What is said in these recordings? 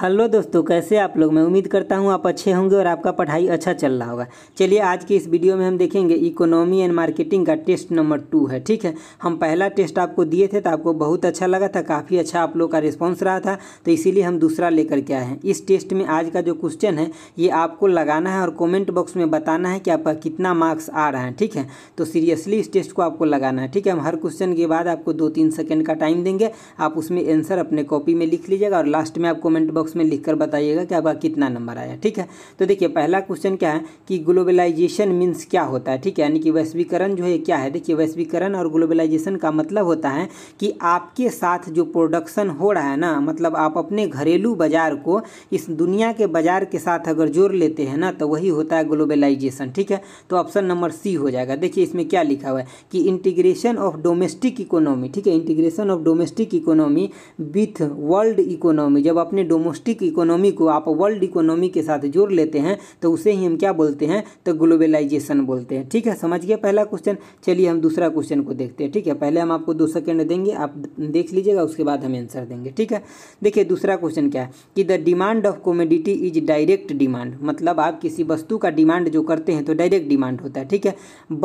Hello दोस्तों कैसे आप लोग मैं उम्मीद करता हूँ आप अच्छे होंगे और आपका पढ़ाई अच्छा चल रहा होगा चलिए आज की इस वीडियो में हम देखेंगे इकोनॉमी एंड मार्केटिंग का टेस्ट नंबर टू है ठीक है हम पहला टेस्ट आपको दिए थे तो आपको बहुत अच्छा लगा था काफ़ी अच्छा आप लोग का रिस्पॉन्स रहा था तो इसीलिए हम दूसरा लेकर के आए हैं इस टेस्ट में आज का जो क्वेश्चन है ये आपको लगाना है और कॉमेंट बॉक्स में बताना है कि आपका कितना मार्क्स आ रहा है ठीक है तो सीरियसली इस टेस्ट को आपको लगाना है ठीक है हम हर क्वेश्चन के बाद आपको दो तीन सेकेंड का टाइम देंगे आप उसमें आंसर अपने कॉपी में लिख लीजिएगा और लास्ट में आप कॉमेंट बॉक्स बॉक्स में लिखकर बताइएगा कि आपका कितना नंबर आया ठीक है तो देखिए पहला क्वेश्चन क्या है कि ग्लोबलाइजेशन मीन्स क्या होता है ठीक है यानी कि वैश्वीकरण जो है क्या है देखिए वैश्वीकरण और ग्लोबलाइजेशन का मतलब होता है कि आपके साथ जो प्रोडक्शन हो रहा है ना मतलब आप अपने घरेलू बाजार को इस दुनिया के बाजार के साथ अगर जोड़ लेते हैं ना तो वही होता है ग्लोबलाइजेशन ठीक है तो ऑप्शन नंबर सी हो जाएगा देखिए इसमें क्या लिखा हुआ है कि इंटीग्रेशन ऑफ डोमेस्टिक इकोनॉमी ठीक है integration of domestic economy with world economy जब अपने डोमो डोमेस्टिक इकोनॉमी को आप वर्ल्ड इकोनॉमी के साथ जोड़ लेते हैं तो उसे ही हम क्या बोलते हैं तो ग्लोबलाइजेशन बोलते हैं ठीक है समझ गया पहला क्वेश्चन चलिए हम दूसरा क्वेश्चन को देखते हैं ठीक है पहले हम आपको दो सेकेंड देंगे आप देख लीजिएगा उसके बाद हम आंसर देंगे ठीक है देखिए दूसरा क्वेश्चन क्या है कि the demand of commodity is direct demand मतलब आप किसी वस्तु का डिमांड जो करते हैं तो डायरेक्ट डिमांड होता है ठीक है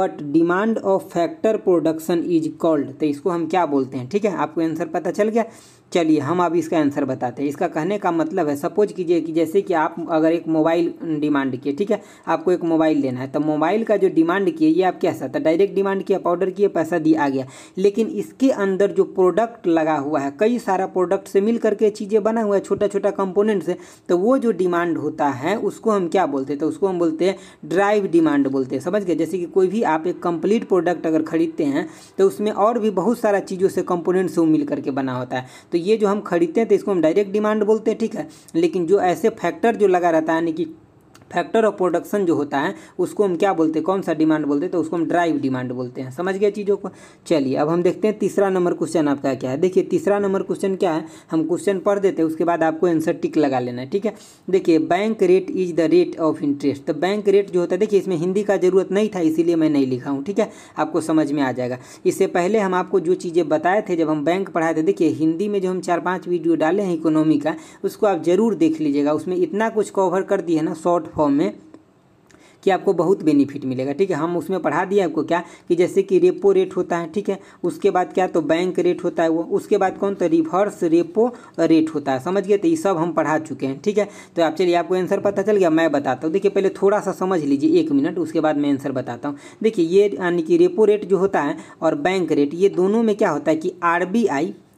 but demand of factor production is called तो इसको हम क्या बोलते हैं ठीक है आपको आंसर पता चल गया चलिए हम अब इसका आंसर बताते हैं इसका कहने का मतलब है सपोज कीजिए कि जैसे कि आप अगर एक मोबाइल डिमांड किए ठीक है आपको एक मोबाइल लेना है तो मोबाइल का जो डिमांड किए ये आप कैसा था डायरेक्ट डिमांड किया ऑर्डर किए पैसा दिया आ गया लेकिन इसके अंदर जो प्रोडक्ट लगा हुआ है कई सारा प्रोडक्ट से मिल करके चीज़ें बना हुआ है छोटा छोटा कंपोनेंट से तो वो जो डिमांड होता है उसको हम क्या बोलते हैं तो उसको हम बोलते हैं ड्राइव डिमांड बोलते हैं समझ गए जैसे कि कोई भी आप एक कंप्लीट प्रोडक्ट अगर खरीदते हैं तो उसमें और भी बहुत सारा चीज़ों से कंपोनेंट से वो मिल करके बना होता है तो तो ये जो हम खरीदते हैं तो इसको हम डायरेक्ट डिमांड बोलते हैं ठीक है लेकिन जो ऐसे फैक्टर जो लगा रहता है यानी कि फैक्टर ऑफ प्रोडक्शन जो होता है उसको हम क्या बोलते हैं कौन सा डिमांड बोलते हैं तो उसको हम ड्राइव डिमांड बोलते हैं समझ गया चीज़ों को चलिए अब हम देखते हैं तीसरा नंबर क्वेश्चन आपका क्या है देखिए तीसरा नंबर क्वेश्चन क्या है हम क्वेश्चन पढ़ देते हैं उसके बाद आपको आंसर टिक लगा लेना है ठीक है देखिए bank rate is the rate of interest तो बैंक रेट जो होता है देखिए इसमें हिंदी का जरूरत नहीं था इसीलिए मैं नहीं लिखा हूँ ठीक है आपको समझ में आ जाएगा इससे पहले हम आपको जो चीज़ें बताए थे जब हम बैंक पढ़ाए थे देखिए हिंदी में जो हम चार पाँच वीडियो डाले हैं इकोनॉमी का उसको आप जरूर देख लीजिएगा उसमें इतना कुछ कवर कर दिए ना शॉर्ट फॉर्म में कि आपको बहुत बेनिफिट मिलेगा ठीक है हम उसमें पढ़ा दिए आपको क्या कि जैसे कि रेपो रेट होता है ठीक है उसके बाद क्या तो बैंक रेट होता है वो उसके बाद कौन तो रिवर्स रेपो रेट होता है समझ गए तो ये सब हम पढ़ा चुके हैं ठीक है तो आप चलिए आपको आंसर पता चल गया मैं बताता हूँ देखिए पहले थोड़ा सा समझ लीजिए एक मिनट उसके बाद मैं आंसर बताता हूँ देखिए ये यानी कि रेपो रेट जो होता है और बैंक रेट ये दोनों में क्या होता है कि आर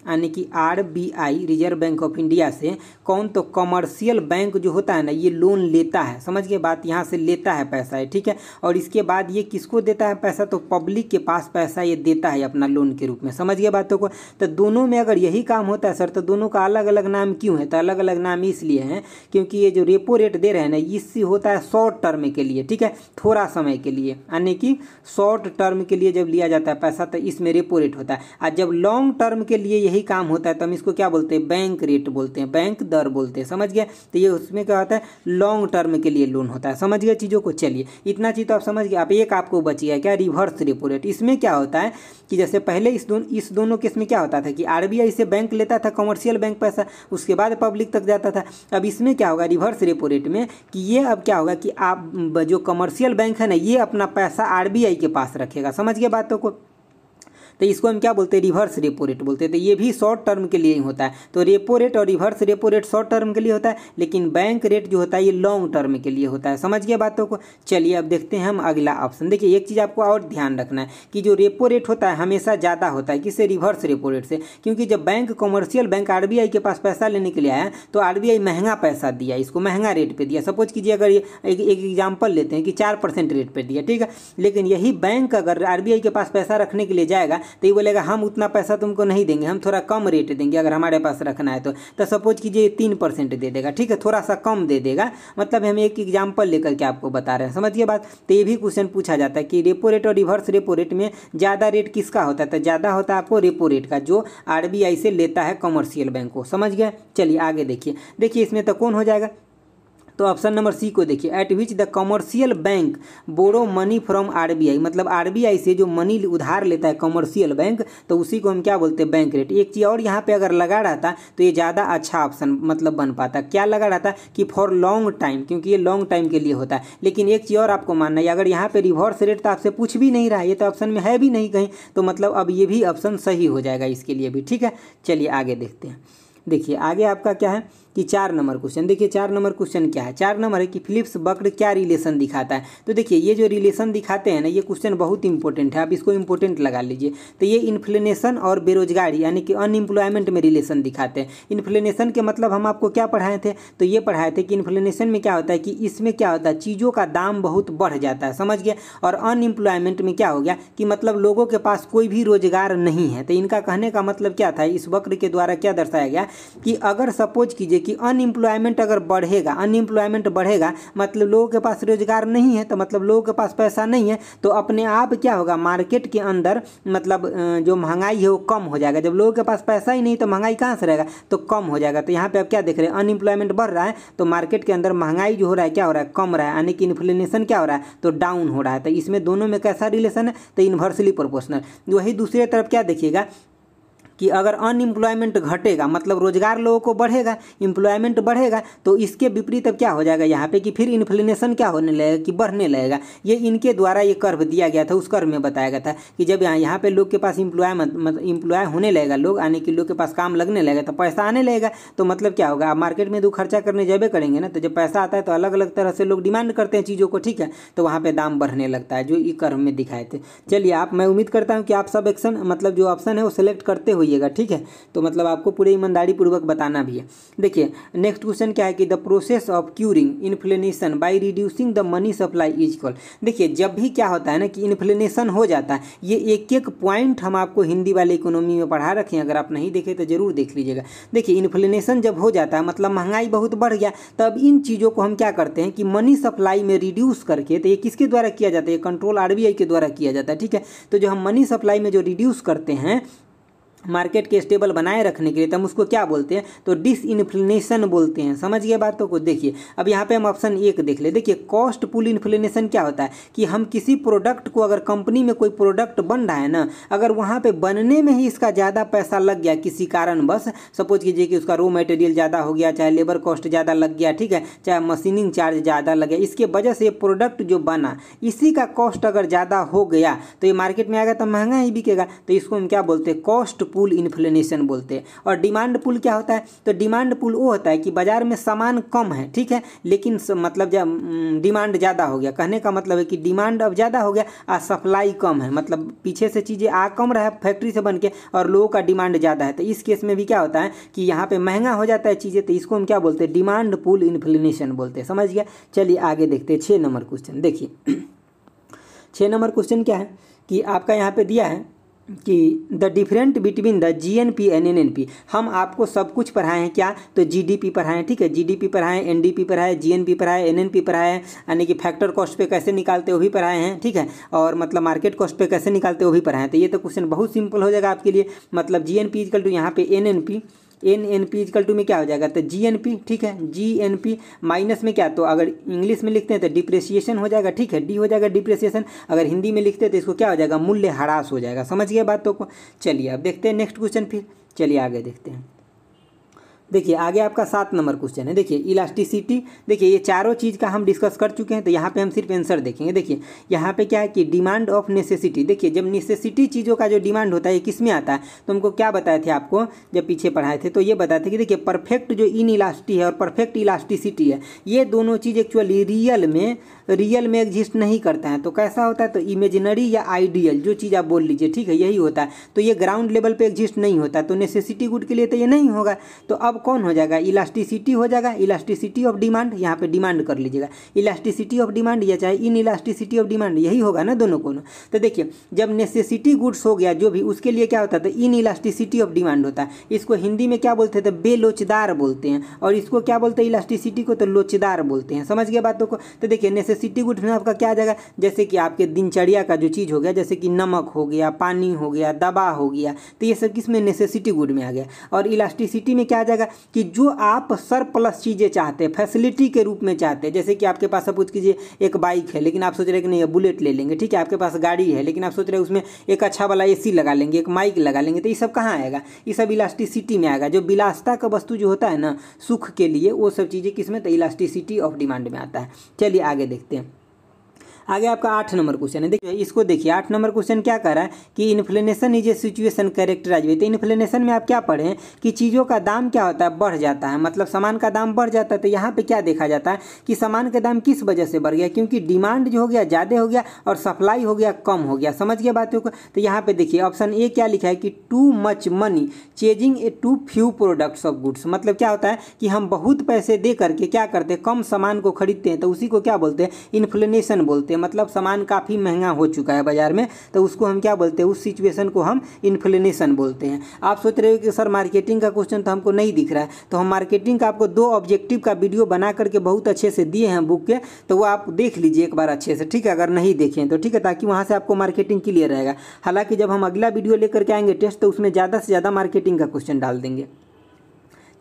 यानी कि RBI reserve bank of India से कौन तो कमर्शियल बैंक जो होता है ना ये लोन लेता है समझ के बात यहाँ से लेता है पैसा है ठीक है और इसके बाद ये किसको देता है पैसा तो पब्लिक के पास पैसा ये देता है अपना लोन के रूप में समझ गए बातों को तो दोनों में अगर यही काम होता है सर तो दोनों का अलग अलग नाम क्यों है तो अलग अलग नाम इसलिए हैं क्योंकि ये जो रेपो रेट दे रहे हैं ना इससे होता है शॉर्ट टर्म के लिए ठीक है थोड़ा समय के लिए यानी कि शॉर्ट टर्म के लिए जब लिया जाता है पैसा तो इसमें रेपो रेट होता है और जब लॉन्ग टर्म के लिए यही काम होता है तो हम इसको क्या बोलते हैं बैंक रेट बोलते हैं बैंक दर बोलते हैं समझ गया तो ये उसमें क्या होता है लॉन्ग टर्म के लिए लोन होता है समझ गया चीज़ों को चलिए इतना चीज़ तो आप समझ गए आप एक आपको बची है क्या रिवर्स रेपो रेट इसमें क्या होता है कि जैसे पहले इस दोनों इस दोनों केस में क्या होता था कि आरबीआई से बैंक लेता था कमर्शियल बैंक पैसा उसके बाद पब्लिक तक जाता था अब इसमें क्या होगा रिवर्स रेपो रेट में कि ये अब क्या होगा कि आप जो कमर्शियल बैंक है ना ये अपना पैसा आरबीआई के पास रखेगा समझ गया बातों को तो इसको हम क्या बोलते हैं रिवर्स रेपो रेट बोलते हैं तो ये भी शॉर्ट टर्म के लिए ही होता है तो रेपो रेट और reverse repo rate short term के लिए होता है लेकिन बैंक रेट जो होता है ये लॉन्ग टर्म के लिए होता है समझ गया बातों को चलिए अब देखते हैं हम अगला ऑप्शन देखिए एक चीज़ आपको और ध्यान रखना है कि जो रेपो रेट होता है हमेशा ज़्यादा होता है किससे रिवर्स रेपो रेट से क्योंकि जब बैंक कॉमर्शियल बैंक आर के पास पैसा लेने के लिए आया तो आर महंगा पैसा दिया इसको महंगा रेट पर दिया सपोज कीजिए अगर ये एक एग्जाम्पल लेते हैं कि चार परसेंट रेट पर दिया ठीक है लेकिन यही बैंक अगर आर के पास पैसा रखने के लिए जाएगा तो ये बोलेगा हम उतना पैसा तुमको नहीं देंगे हम थोड़ा कम रेट देंगे अगर हमारे पास रखना है तो तो सपोज कीजिए तीन परसेंट दे देगा ठीक है थोड़ा सा कम दे देगा मतलब हम एक एग्जाम्पल लेकर के आपको बता रहे हैं समझिए बात तो ये भी क्वेश्चन पूछा जाता है कि रेपो रेट और रिवर्स रेपो रेट में ज़्यादा रेट किसका होता है तो ज़्यादा होता है आपको रेपो रेट का जो आर से लेता है कॉमर्शियल बैंक को समझ गया चलिए आगे देखिए देखिए इसमें तो कौन हो जाएगा तो ऑप्शन नंबर सी को देखिए at which the commercial bank borrow money from RBI मतलब आरबीआई से जो मनी उधार लेता है कमर्शियल बैंक तो उसी को हम क्या बोलते हैं बैंक रेट एक चीज़ और यहाँ पे अगर लगा रहता तो ये ज़्यादा अच्छा ऑप्शन मतलब बन पाता क्या लगा रहता कि फॉर लॉन्ग टाइम क्योंकि ये लॉन्ग टाइम के लिए होता है लेकिन एक चीज़ और आपको मानना है अगर यहाँ पर रिवर्स रेट तो आपसे पूछ भी नहीं रहा ये तो ऑप्शन में है भी नहीं कहीं तो मतलब अब ये भी ऑप्शन सही हो जाएगा इसके लिए भी ठीक है चलिए आगे देखते हैं देखिए आगे आपका क्या है कि चार नंबर क्वेश्चन देखिए चार नंबर क्वेश्चन क्या है चार नंबर है कि फिलिप्स वक्र क्या रिलेशन दिखाता है तो देखिए ये जो रिलेशन दिखाते हैं ना ये क्वेश्चन बहुत इंपॉर्टेंट है आप इसको इंपॉर्टेंट लगा लीजिए तो ये इन्फ्लेनेशन और बेरोजगारी यानी कि अनएम्प्लॉयमेंट में रिलेशन दिखाते हैं इन्फ्लेनेशन के मतलब हम आपको क्या पढ़ाए थे तो ये पढ़ाए थे कि इन्फ्लेनेशन में क्या होता है कि इसमें क्या होता है चीज़ों का दाम बहुत बढ़ जाता है समझ गया और अनएम्प्लॉयमेंट में क्या हो गया कि मतलब लोगों के पास कोई भी रोजगार नहीं है तो इनका कहने का मतलब क्या था इस वक्र के द्वारा क्या दर्शाया गया कि अगर सपोज कीजिए कि कि अनएम्प्लॉयमेंट अगर बढ़ेगा अनएम्प्लॉयमेंट बढ़ेगा मतलब लोगों के पास रोजगार नहीं है तो मतलब लोगों के पास पैसा नहीं है तो अपने आप क्या होगा मार्केट के अंदर मतलब जो महंगाई है वो कम हो जाएगा जब लोगों के पास पैसा ही नहीं तो महंगाई कहाँ से रहेगा तो कम हो जाएगा तो यहाँ पर आप क्या देख रहे हैं अनएम्प्लॉयमेंट बढ़ रहा है तो मार्केट के अंदर महंगाई जो हो रहा है क्या हो रहा है कम रहा है यानी कि इन्फ्लेशन क्या हो रहा है तो डाउन हो रहा है तो इसमें दोनों में कैसा रिलेशन है तो इन्वर्सली प्रोपोर्शनल वही दूसरे तरफ क्या देखिएगा कि अगर अनएम्प्लॉयमेंट घटेगा मतलब रोजगार लोगों को बढ़ेगा इम्प्लॉयमेंट बढ़ेगा तो इसके विपरीत अब क्या हो जाएगा यहाँ पे कि फिर इन्फ्लेशन क्या होने लगेगा कि बढ़ने लगेगा ये इनके द्वारा ये कर्व दिया गया था उस कर्व में बताया गया था कि जब यहाँ यहाँ पे लोग के पास इम्प्लॉय मतलब इम्प्लॉय होने लगेगा लोग आने के लोग के पास काम लगने लगेगा तो पैसा आने लगेगा तो मतलब क्या होगा आप मार्केट में तो खर्चा करने जबे करेंगे ना तो जब पैसा आता है तो अलग अलग तरह से लोग डिमांड करते हैं चीज़ों को ठीक है तो वहाँ पर दाम बढ़ने लगता है जो ये कर्व में दिखाए थे चलिए आप मैं उम्मीद करता हूँ कि आप सब एक्शन मतलब जो ऑप्शन है वो सिलेक्ट करते हुए होइएगा ठीक है तो मतलब आपको पूरे ईमानदारी पूर्वक बताना भी है देखिए नेक्स्ट क्वेश्चन क्या है कि the process of curing inflation by reducing the money supply is call देखिए जब भी क्या होता है ना कि इन्फ्लेनेशन हो जाता है ये एक एक पॉइंट हम आपको हिंदी वाले इकोनॉमी में पढ़ा रखें अगर आप नहीं देखें तो जरूर देख लीजिएगा देखिए इन्फ्लेनेशन जब हो जाता है मतलब महंगाई बहुत बढ़ गया तब इन चीज़ों को हम क्या करते हैं कि मनी सप्लाई में रिड्यूस करके तो ये किसके द्वारा किया जाता है ये कंट्रोल आर के द्वारा किया जाता है ठीक है तो जो हम मनी सप्लाई में जो रिड्यूस करते हैं मार्केट के स्टेबल बनाए रखने के लिए तो हम उसको क्या बोलते हैं तो डिस इन्फ्लेशन बोलते हैं समझ गए बातों को देखिए अब यहाँ पे हम ऑप्शन एक देख ले देखिए कॉस्ट पुल इन्फ्लेशन क्या होता है कि हम किसी प्रोडक्ट को अगर कंपनी में कोई प्रोडक्ट बन रहा है ना अगर वहाँ पे बनने में ही इसका ज़्यादा पैसा लग गया किसी बस सपोज कीजिए कि उसका रो मटेरियल ज़्यादा हो गया चाहे लेबर कॉस्ट ज़्यादा लग गया ठीक है चाहे मशीनिंग चार्ज ज़्यादा लग गया इसके वजह से प्रोडक्ट जो बना इसी का कॉस्ट अगर ज़्यादा हो गया तो ये मार्केट में आएगा तो महंगा ही बिकेगा तो इसको हम क्या बोलते हैं कॉस्ट पुल इन्फ्लेशन बोलते हैं और डिमांड पुल क्या होता है तो डिमांड पुल वो होता है कि बाज़ार में सामान कम है ठीक है लेकिन मतलब मतलब डिमांड ज़्यादा हो गया कहने का मतलब है कि डिमांड अब ज़्यादा हो गया और सप्लाई कम है मतलब पीछे से चीज़ें आ कम रहा है फैक्ट्री से बन के और लोगों का डिमांड ज़्यादा है तो इस केस में भी क्या होता है कि यहाँ पर महंगा हो जाता है चीज़ें तो इसको हम क्या बोलते हैं डिमांड पुल इन्फ्लेशन बोलते हैं समझ गया चलिए आगे देखते हैं छः नंबर क्वेश्चन देखिए छः नंबर क्वेश्चन क्या है कि आपका यहाँ पे दिया है कि the different between the G N P N N N P हम आपको सब कुछ पढ़ाए हैं क्या तो जी डी पी पढ़ाएँ ठीक है जी डी पी पढ़ाएँ एन डी पी पढ़ाए जी एन पी पढ़ाए एन एन पी पढ़ाए यानी कि फैक्टर कॉस्ट पे कैसे निकालते वो भी पढ़ाए हैं ठीक है और मतलब मार्केट कॉस्ट पे कैसे निकालते वो भी पढ़ाएं तो ये तो क्वेश्चन बहुत सिंपल हो जाएगा आपके लिए मतलब G N P is equal to यहाँ पे N N P N N P is equal to में क्या हो जाएगा तो जी एन पी ठीक है जी एन पी माइनस में क्या तो अगर इंग्लिश में लिखते हैं तो डिप्रेसिएशन हो जाएगा ठीक है डी हो जाएगा डिप्रेसिएशन अगर हिंदी में लिखते हैं तो इसको क्या हो जाएगा मूल्य ह्रास हो जाएगा समझ गया बात तो चलिए अब देखते हैं नेक्स्ट क्वेश्चन फिर चलिए आगे देखते हैं देखिए आगे आपका सात नंबर क्वेश्चन है देखिए इलास्टिसिटी देखिए ये चारों चीज़ का हम डिस्कस कर चुके हैं तो यहाँ पे हम सिर्फ आंसर देखेंगे देखिए यहाँ पे क्या है कि डिमांड ऑफ नेसेसिटी देखिए जब नेसेसिटी चीज़ों का जो डिमांड होता है ये किस में आता है तो हमको क्या बताए थे आपको जब पीछे पढ़ाए थे तो ये बताए थे कि देखिए परफेक्ट जो इन इलास्टी है और परफेक्ट इलास्टिसिटी है ये दोनों चीज़ एक्चुअली रियल में रियल में एग्जिस्ट नहीं करता है तो कैसा होता है तो इमेजिनरी या आइडियल जो चीज़ आप बोल लीजिए ठीक है यही होता है तो ये ग्राउंड लेवल पर एग्जिस्ट नहीं होता तो नेसेसिटी गुड के लिए तो ये नहीं होगा तो अब कौन हो जाएगा इलास्टिसिटी हो जाएगा इलास्टिसिटी ऑफ डिमांड यहाँ पे डिमांड कर लीजिएगा इलास्टिसिटी ऑफ डिमांड या चाहे इन इलास्टिसिटी ऑफ डिमांड यही होगा ना दोनों को तो देखिए जब नेसेसिटी गुड्स हो गया जो भी उसके लिए क्या होता है तो इन इलास्टिसिटी ऑफ डिमांड होता है इसको हिंदी में क्या बोलते हैं तो बेलोचदार बोलते हैं और इसको क्या बोलते हैं इलास्टिसिटी को तो लोचदार बोलते हैं समझ गए बातों को तो देखिए नेसेसिटी गुड्स में आपका क्या आ जाएगा जैसे कि आपके दिनचर्या का जो चीज़ हो गया जैसे कि नमक हो गया पानी हो गया दवा हो गया तो ये सब किस में नेसेसिटी गुड में आ गया और इलास्टिसिटी में क्या आ जाएगा कि जो आप सरप्लस चीज़ें चाहते हैं फैसिलिटी के रूप में चाहते हैं जैसे कि आपके पास सपोज कीजिए एक बाइक है लेकिन आप सोच रहे कि नहीं बुलेट ले लेंगे ठीक है आपके पास गाड़ी है लेकिन आप सोच रहे उसमें एक अच्छा वाला ए लगा लेंगे एक माइक लगा लेंगे तो ये सब कहाँ आएगा ये सब इलास्टिसिटी में आएगा जो विलासता का वस्तु जो होता है ना सुख के लिए वो सब चीज़ें किसमें तो इलास्टिसिटी ऑफ डिमांड में आता है चलिए आगे देखते हैं आगे आपका आठ नंबर क्वेश्चन है देखिए इसको देखिए आठ नंबर क्वेश्चन क्या कर रहा है कि inflation is a situation characterise हुई तो इन्फ्लेशन में आप क्या पढ़ें कि चीज़ों का दाम क्या होता है बढ़ जाता है मतलब सामान का दाम बढ़ जाता है तो यहाँ पर क्या देखा जाता है कि सामान का दाम किस वजह से बढ़ गया क्योंकि डिमांड जो हो गया ज़्यादा हो गया और सप्लाई हो गया कम हो गया समझ गया बातों को तो यहाँ पर देखिए ऑप्शन ए क्या लिखा है कि too much money chasing a too few products of goods मतलब क्या होता है कि हम बहुत पैसे दे करके क्या करते हैं कम सामान को खरीदते हैं तो उसी को क्या बोलते हैं इन्फ्लेशन बोलते हैं मतलब सामान काफ़ी महंगा हो चुका है बाज़ार में तो उसको हम क्या बोलते हैं उस सिचुएशन को हम इन्फ्लेशन बोलते हैं आप सोच रहे हो कि सर मार्केटिंग का क्वेश्चन तो हमको नहीं दिख रहा है तो हम मार्केटिंग का आपको दो ऑब्जेक्टिव का वीडियो बना करके बहुत अच्छे से दिए हैं बुक के तो वो आप देख लीजिए एक बार अच्छे से ठीक है अगर नहीं देखें तो ठीक है ताकि वहाँ से आपको मार्केटिंग क्लियर रहेगा हालांकि जब हम अगला वीडियो लेकर के आएंगे टेस्ट तो उसमें ज़्यादा से ज़्यादा मार्केटिंग का क्वेश्चन डाल देंगे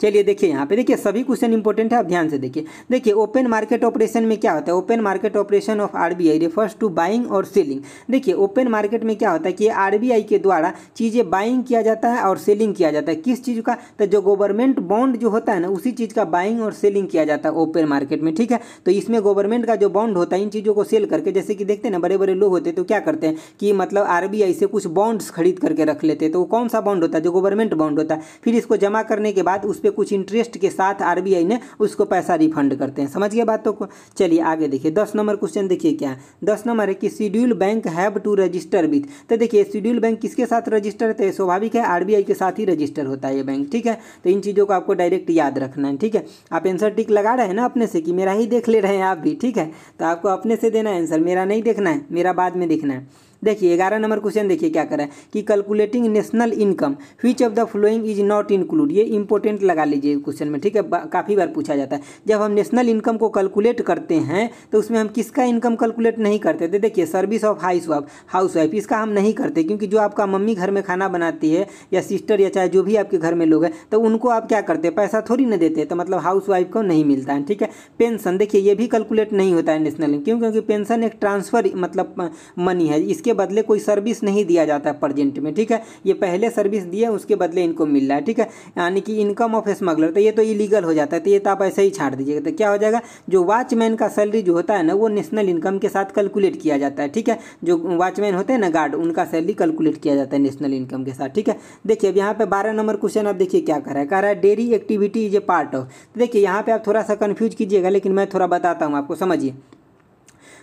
चलिए देखिए यहाँ पे देखिए सभी क्वेश्चन इंपॉर्टेंट है आप ध्यान से देखिए देखिए ओपन मार्केट ऑपरेशन में क्या होता है open market operation of RBI refers to buying और सेलिंग देखिए ओपन मार्केट में क्या होता है कि आरबीआई के द्वारा चीज़ें बाइंग किया जाता है और सेलिंग किया जाता है किस चीज़ का तो जो गवर्नमेंट बॉन्ड जो होता है ना उसी चीज़ का बाइंग और सेलिंग किया जाता है ओपन मार्केट में ठीक है तो इसमें गवर्नमेंट का जो बॉन्ड होता है इन चीज़ों को सेल करके जैसे कि देखते हैं ना बड़े बड़े लोग होते तो क्या करते हैं कि मतलब आरबीआई से कुछ बॉन्ड्स खरीद करके रख लेते हैं तो कौन सा बॉन्ड होता है जो गवर्नमेंट बॉन्ड होता है फिर इसको जमा करने के बाद उस पर पे कुछ इंटरेस्ट के साथ आरबीआई ने उसको पैसा रिफंड करते हैं समझ गए बातों को तो? चलिए आगे देखिए दस नंबर क्वेश्चन देखिए क्या है दस नंबर है कि schedule bank have to register with तो देखिए शेड्यूल बैंक किसके साथ रजिस्टर है स्वाभाविक है आरबीआई के साथ ही रजिस्टर होता है ये बैंक ठीक है तो इन चीज़ों को आपको डायरेक्ट याद रखना है ठीक है आप एंसर टिक लगा रहे हैं ना अपने से कि मेरा ही देख ले रहे हैं आप भी ठीक है तो आपको अपने से देना है आंसर मेरा नहीं देखना है मेरा बाद में देखना है देखिए ग्यारह नंबर क्वेश्चन देखिए क्या करें कि calculating national income which of the flowing is not include ये इंपॉर्टेंट लगा लीजिए क्वेश्चन में ठीक है काफ़ी बार पूछा जाता है जब हम नेशनल इनकम को कैलकुलेट करते हैं तो उसमें हम किसका इनकम कैलकुलेट नहीं करते थे तो देखिए service of housewife housewife इसका हम नहीं करते क्योंकि जो आपका मम्मी घर में खाना बनाती है या सिस्टर या चाहे जो भी आपके घर में लोग हैं तो उनको आप क्या करते पैसा थोड़ी ना देते तो मतलब हाउस वाइफ को नहीं मिलता है ठीक है पेंशन देखिए ये भी कैलकुलेट नहीं होता है नेशनल क्यों क्योंकि पेंशन एक ट्रांसफर मतलब मनी है इसके उसके बदले कोई सर्विस नहीं दिया जाता है प्रजेंट में ठीक है ये पहले सर्विस दिए उसके बदले इनको मिल रहा है ठीक है यानी कि इनकम ऑफ स्मगलर तो ये तो इलीगल हो जाता है तो ये तो आप ऐसे ही छाट दीजिएगा तो क्या हो जाएगा जो वॉचमैन का सैलरी जो होता है ना वो नेशनल इनकम के साथ कैलकुलेट किया जाता है ठीक है जो वॉचमैन होते हैं ना गार्ड उनका सैलरी कैलकुलेट किया जाता है नेशनल इनकम के साथ ठीक है देखिए अब यहाँ पर बारह नंबर क्वेश्चन आप देखिए क्या कर रहा है कह रहा है dairy activity is a part of देखिए यहाँ पे आप थोड़ा सा कन्फ्यूज कीजिएगा लेकिन मैं थोड़ा बताता हूँ आपको समझिए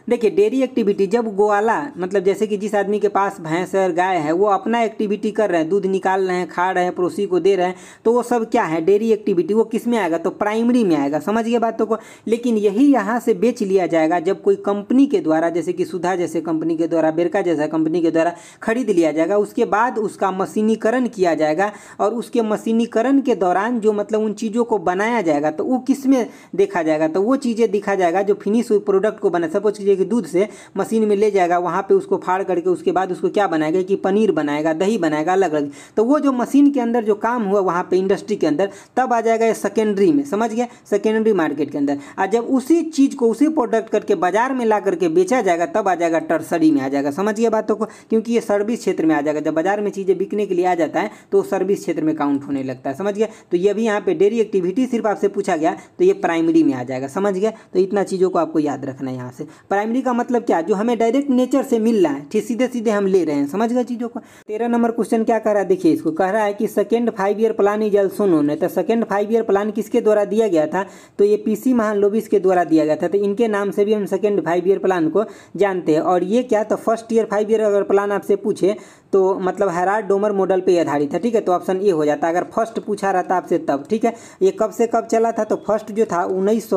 देखिए डेयरी एक्टिविटी जब गोवाला मतलब जैसे कि जिस आदमी के पास भैंस और गाय है वो अपना एक्टिविटी कर रहे हैं दूध निकाल रहे हैं खा रहे हैं पड़ोसी को दे रहे हैं तो वो सब क्या है डेयरी एक्टिविटी वो किस तो में आएगा तो प्राइमरी में आएगा समझ गए बात तो को लेकिन यही यहाँ से बेच लिया जाएगा जब कोई कंपनी के द्वारा जैसे कि सुधा जैसे कंपनी के द्वारा बेरका जैसा कंपनी के द्वारा खरीद लिया जाएगा उसके बाद उसका मशीनीकरण किया जाएगा और उसके मशीनीकरण के दौरान जो मतलब उन चीज़ों को बनाया जाएगा तो वो किस में देखा जाएगा तो वो चीज़ें दिखा जाएगा जो फिनिश प्रोडक्ट को बना सपोज कीजिए के दूध से मशीन में ले जाएगा वहाँ पे उसको फाड़ करके उसके बाद उसको क्या बनाएगा कि पनीर बनाएगा दही बनाएगा अलग अलग तो वो जो मशीन के अंदर जो काम हुआ वहाँ पर इंडस्ट्री के अंदर तब आ जाएगा सेकेंडरी में समझ गए सेकेंडरी मार्केट के अंदर और जब उसी चीज़ को उसी प्रोडक्ट करके बाजार में ला करके बेचा जाएगा तब आ जाएगा टर्सरी में आ जाएगा समझ समझिए बातों को क्योंकि ये सर्विस क्षेत्र में आ जाएगा जब बाजार में चीज़ें बिकने के लिए आ जाता है तो सर्विस क्षेत्र में काउंट होने लगता है समझ गया तो ये भी यहाँ पे डेयरी एक्टिविटी सिर्फ आपसे पूछा गया तो ये प्राइमरी में आ जाएगा समझ गया तो इतना चीज़ों को आपको याद रखना है यहाँ से प्राइमरी प्राइमरी का मतलब क्या जो हमें डायरेक्ट नेचर से मिल रहा है ठीक सीधे सीधे हम ले रहे हैं समझ गए चीज़ों को तेरह नंबर क्वेश्चन क्या कर रहा है देखिए इसको कह रहा है कि second five year plan is also known है तो सेकेंड फाइव ईयर प्लान किसके द्वारा दिया गया था तो ये पीसी महान के द्वारा दिया गया था तो इनके नाम से भी हम सेकेंड फाइव ईयर प्लान को जानते हैं और ये क्या तो फर्स्ट ईयर फाइव ईयर अगर प्लान आपसे पूछे तो मतलब हैराड डोमर मॉडल पे आधारित है ठीक है तो ऑप्शन ए हो जाता है अगर फर्स्ट पूछा रहता आपसे तब ठीक है ये कब से कब चला था तो फर्स्ट जो था उन्नीस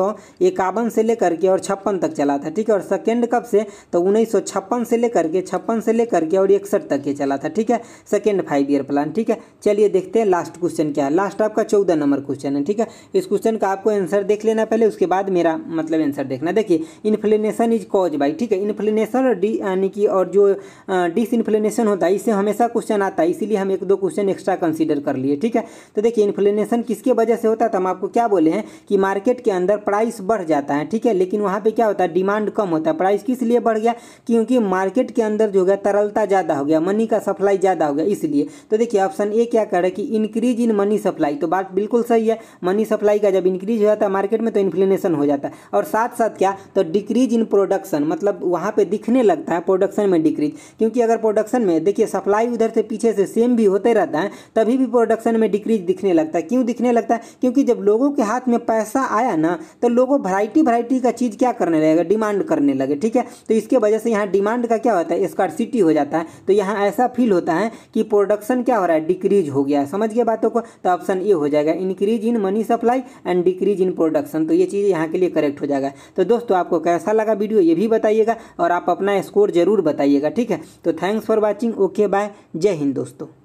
से लेकर के और छप्पन तक चला था ठीक है और सेकेंड कब से तो उन्नीस से लेकर के छप्पन से लेकर के और इकसठ तक ये चला था ठीक है सेकेंड फाइव ईयर प्लान ठीक है चलिए देखते हैं लास्ट क्वेश्चन क्या है लास्ट आपका चौदह नंबर क्वेश्चन है ठीक है इस क्वेश्चन का आपको आंसर देख लेना पहले उसके बाद मेरा मतलब आंसर देखना देखिए इन्फ्लेनेशन इज कॉज बाई ठीक है इन्फ्लेनेशन और डी यानी कि और जो डिस इन्फ्लेनेशन होता है इससे इसमें हमेशा क्वेश्चन आता है इसीलिए हम एक दो क्वेश्चन एक्स्ट्रा कंसीडर कर लिए ठीक है तो देखिए इन्फ्लेशन किसके वजह से होता है तो हम आपको क्या बोले हैं कि मार्केट के अंदर प्राइस बढ़ जाता है ठीक है लेकिन वहाँ पर क्या होता है डिमांड कम होता है प्राइस किस लिए बढ़ गया क्योंकि मार्केट के अंदर जो है तरलता ज़्यादा हो गया मनी का सप्लाई ज़्यादा हो गया इसलिए तो देखिए ऑप्शन ए क्या करे कि इंक्रीज इन मनी सप्लाई तो बात बिल्कुल सही है मनी सप्लाई का जब इंक्रीज हो जाता है मार्केट में तो इन्फ्लेशन हो जाता है और साथ साथ क्या तो डिक्रीज इन प्रोडक्शन मतलब वहाँ पे दिखने लगता है प्रोडक्शन में डिक्रीज क्योंकि अगर प्रोडक्शन में देखिए सप्लाई उधर से पीछे से सेम भी होते रहता है तभी भी प्रोडक्शन में डिक्रीज दिखने लगता है क्यों दिखने लगता है क्योंकि जब लोगों के हाथ में पैसा आया ना तो लोगों वैरायटी वैरायटी का चीज़ क्या करने लगेगा डिमांड करने लगे ठीक है तो इसके वजह से यहाँ डिमांड का क्या होता है सिटी हो जाता है तो यहाँ ऐसा फील होता है कि प्रोडक्शन क्या हो रहा है डिक्रीज हो गया है समझ गए बातों को तो ऑप्शन ए हो जाएगा increase in money supply and decrease in production तो ये चीज़ यहाँ के लिए करेक्ट हो जाएगा तो दोस्तों आपको कैसा लगा वीडियो ये भी बताइएगा और आप अपना स्कोर जरूर बताइएगा ठीक है तो thanks for watching okay okay bye जय हिंद दोस्तों